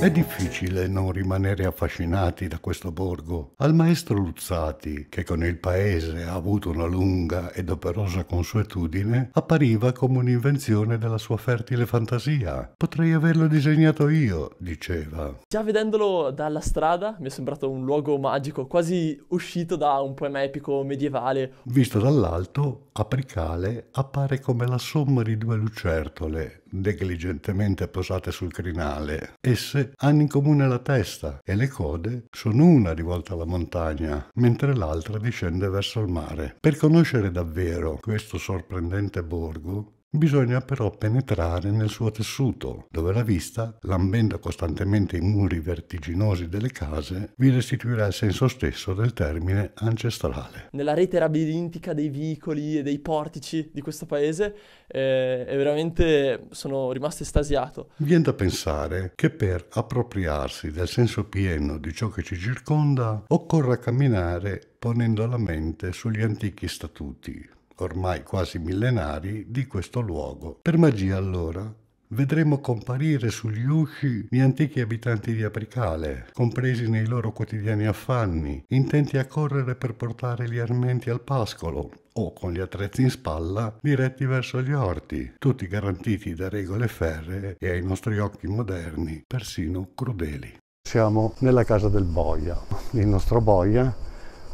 È difficile non rimanere affascinati da questo borgo. Al maestro Luzzati, che con il paese ha avuto una lunga ed operosa consuetudine, appariva come un'invenzione della sua fertile fantasia. Potrei averlo disegnato io, diceva. Già vedendolo dalla strada mi è sembrato un luogo magico, quasi uscito da un poema epico medievale. Visto dall'alto, Apricale appare come la somma di due lucertole negligentemente posate sul crinale. Esse hanno in comune la testa e le code sono una rivolta alla montagna, mentre l'altra discende verso il mare. Per conoscere davvero questo sorprendente borgo, Bisogna però penetrare nel suo tessuto, dove la vista, lambendo costantemente i muri vertiginosi delle case, vi restituirà il senso stesso del termine ancestrale. Nella rete labirintica dei vicoli e dei portici di questo paese, eh, veramente sono rimasto estasiato. Viene da pensare che per appropriarsi del senso pieno di ciò che ci circonda, occorra camminare ponendo la mente sugli antichi statuti, ormai quasi millenari, di questo luogo. Per magia allora vedremo comparire sugli usci gli antichi abitanti di Apricale, compresi nei loro quotidiani affanni, intenti a correre per portare gli armenti al pascolo o con gli attrezzi in spalla diretti verso gli orti, tutti garantiti da regole ferree e ai nostri occhi moderni persino crudeli. Siamo nella casa del boia. Il nostro boia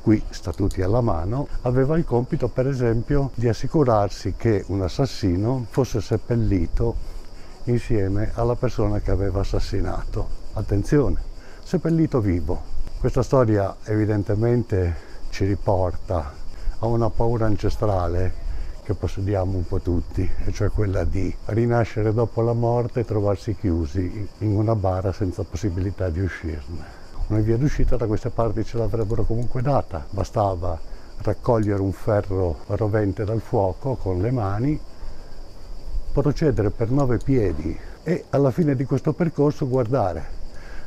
qui statuti alla mano, aveva il compito per esempio di assicurarsi che un assassino fosse seppellito insieme alla persona che aveva assassinato. Attenzione, seppellito vivo. Questa storia evidentemente ci riporta a una paura ancestrale che possediamo un po' tutti, e cioè quella di rinascere dopo la morte e trovarsi chiusi in una bara senza possibilità di uscirne una via d'uscita da queste parti ce l'avrebbero comunque data, bastava raccogliere un ferro rovente dal fuoco con le mani, procedere per nove piedi e alla fine di questo percorso guardare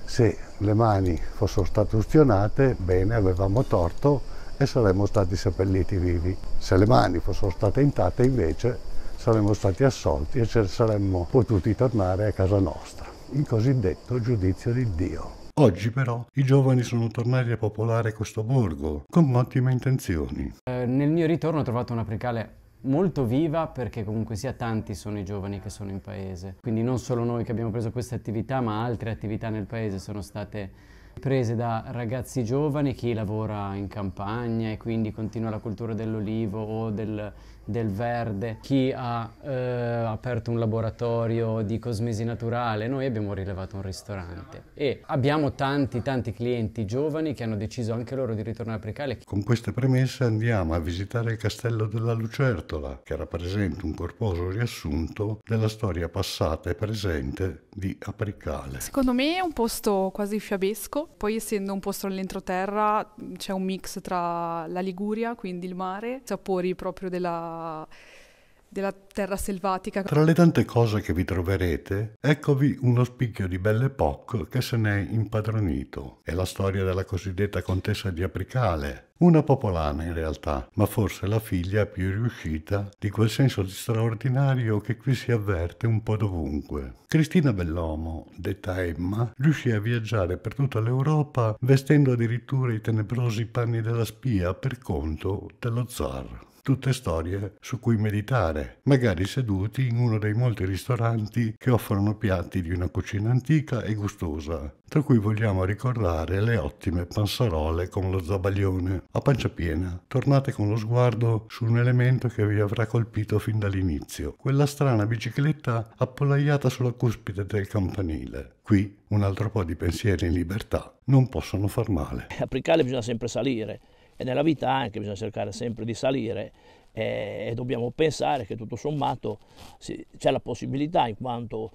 se le mani fossero state ustionate, bene, avevamo torto e saremmo stati seppelliti vivi. Se le mani fossero state intatte invece saremmo stati assolti e saremmo potuti tornare a casa nostra, il cosiddetto giudizio di Dio. Oggi però i giovani sono tornati a popolare questo borgo con ottime intenzioni. Eh, nel mio ritorno ho trovato una Precale molto viva perché comunque sia tanti sono i giovani che sono in paese. Quindi non solo noi che abbiamo preso queste attività, ma altre attività nel paese sono state prese da ragazzi giovani, chi lavora in campagna e quindi continua la cultura dell'olivo o del, del, verde, chi ha eh, aperto un laboratorio di cosmesi naturale, noi abbiamo rilevato un ristorante e abbiamo tanti tanti clienti giovani che hanno deciso anche loro di ritornare a Precale. Con queste premesse andiamo a visitare il castello della Lucertola che rappresenta un corposo riassunto della storia passata e presente di Apricale. Secondo me è un posto quasi fiabesco poi essendo un posto all'entroterra c'è un mix tra la Liguria, quindi il mare, sapori proprio della della terra selvatica. Tra le tante cose che vi troverete, eccovi uno spicchio di Belle Époque che se n'è impadronito. È la storia della cosiddetta contessa di Apricale, una popolana in realtà, ma forse la figlia più riuscita di quel senso di straordinario che qui si avverte un po' dovunque. Cristina Bellomo, detta Emma, riuscì a viaggiare per tutta l'Europa vestendo addirittura i tenebrosi panni della spia per conto dello zar tutte storie su cui meditare, magari seduti in uno dei molti ristoranti che offrono piatti di una cucina antica e gustosa, tra cui vogliamo ricordare le ottime panzarole con lo zabaglione. A pancia piena, tornate con lo sguardo su un elemento che vi avrà colpito fin dall'inizio, quella strana bicicletta appollaiata sulla cuspide del campanile. Qui un altro po' di pensieri in libertà non possono far male. A Pricale bisogna sempre salire, e nella vita anche bisogna cercare sempre di salire e, eh, e dobbiamo pensare che tutto sommato si, c'è la possibilità in quanto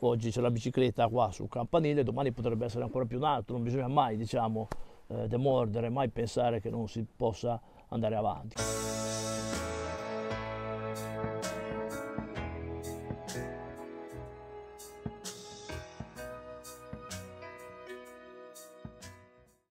oggi c'è la bicicletta qua sul campanile, domani potrebbe essere ancora più in alto, non bisogna mai diciamo, eh, demordere, mai pensare che non si possa andare avanti.